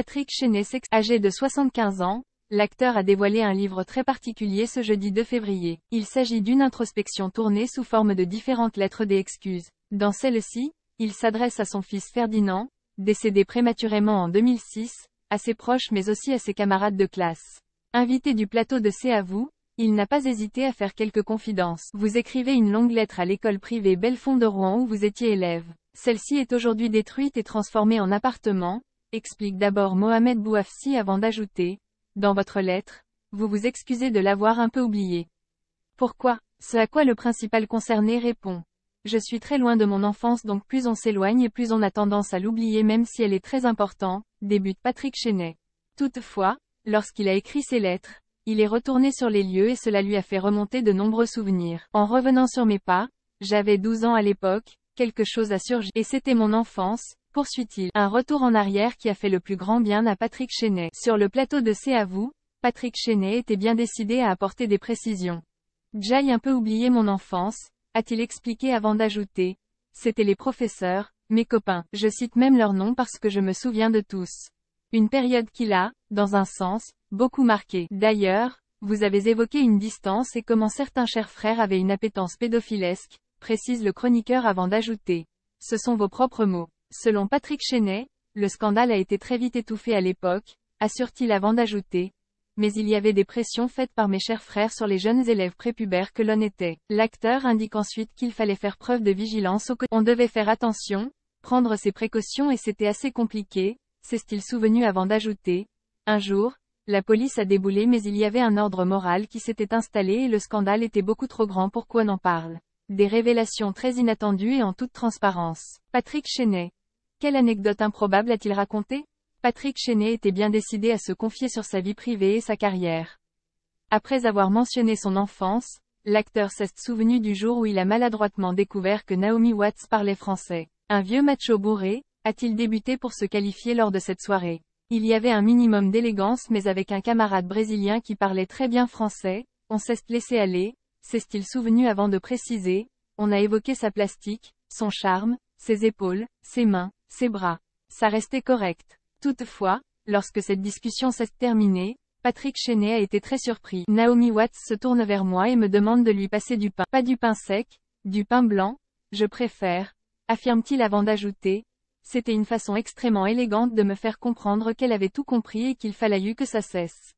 Patrick Chenet, âgé de 75 ans, l'acteur a dévoilé un livre très particulier ce jeudi 2 février. Il s'agit d'une introspection tournée sous forme de différentes lettres d'excuses. Dans celle-ci, il s'adresse à son fils Ferdinand, décédé prématurément en 2006, à ses proches mais aussi à ses camarades de classe. Invité du plateau de C à vous, il n'a pas hésité à faire quelques confidences. Vous écrivez une longue lettre à l'école privée Bellefond de Rouen où vous étiez élève. Celle-ci est aujourd'hui détruite et transformée en appartement, explique d'abord Mohamed Bouafsi avant d'ajouter, dans votre lettre, vous vous excusez de l'avoir un peu oublié. Pourquoi Ce à quoi le principal concerné répond. Je suis très loin de mon enfance donc plus on s'éloigne et plus on a tendance à l'oublier même si elle est très importante, débute Patrick Chenet. Toutefois, lorsqu'il a écrit ses lettres, il est retourné sur les lieux et cela lui a fait remonter de nombreux souvenirs. En revenant sur mes pas, j'avais 12 ans à l'époque, quelque chose a surgi et c'était mon enfance, poursuit-il. Un retour en arrière qui a fait le plus grand bien à Patrick Chenet. Sur le plateau de C'est à vous, Patrick Chenet était bien décidé à apporter des précisions. J'ai un peu oublié mon enfance, a-t-il expliqué avant d'ajouter. C'étaient les professeurs, mes copains. Je cite même leurs noms parce que je me souviens de tous. Une période qu'il a, dans un sens, beaucoup marquée. D'ailleurs, vous avez évoqué une distance et comment certains chers frères avaient une appétence pédophilesque, précise le chroniqueur avant d'ajouter. Ce sont vos propres mots. Selon Patrick Chenet, le scandale a été très vite étouffé à l'époque, assure-t-il avant d'ajouter. Mais il y avait des pressions faites par mes chers frères sur les jeunes élèves prépubères que l'on était. L'acteur indique ensuite qu'il fallait faire preuve de vigilance au quotidien. « On devait faire attention, prendre ses précautions et c'était assez compliqué, s'est-il souvenu avant d'ajouter. Un jour, la police a déboulé mais il y avait un ordre moral qui s'était installé et le scandale était beaucoup trop grand pour qu'on en parle. Des révélations très inattendues et en toute transparence. Patrick Chenet quelle anecdote improbable a-t-il raconté Patrick Chenet était bien décidé à se confier sur sa vie privée et sa carrière. Après avoir mentionné son enfance, l'acteur s'est souvenu du jour où il a maladroitement découvert que Naomi Watts parlait français. Un vieux macho bourré, a-t-il débuté pour se qualifier lors de cette soirée Il y avait un minimum d'élégance mais avec un camarade brésilien qui parlait très bien français, on s'est laissé aller, s'est-il souvenu avant de préciser, on a évoqué sa plastique, son charme, ses épaules, ses mains, ses bras. Ça restait correct. Toutefois, lorsque cette discussion s'est terminée, Patrick Chenet a été très surpris. Naomi Watts se tourne vers moi et me demande de lui passer du pain. Pas du pain sec, du pain blanc, je préfère, affirme-t-il avant d'ajouter. C'était une façon extrêmement élégante de me faire comprendre qu'elle avait tout compris et qu'il fallait que ça cesse.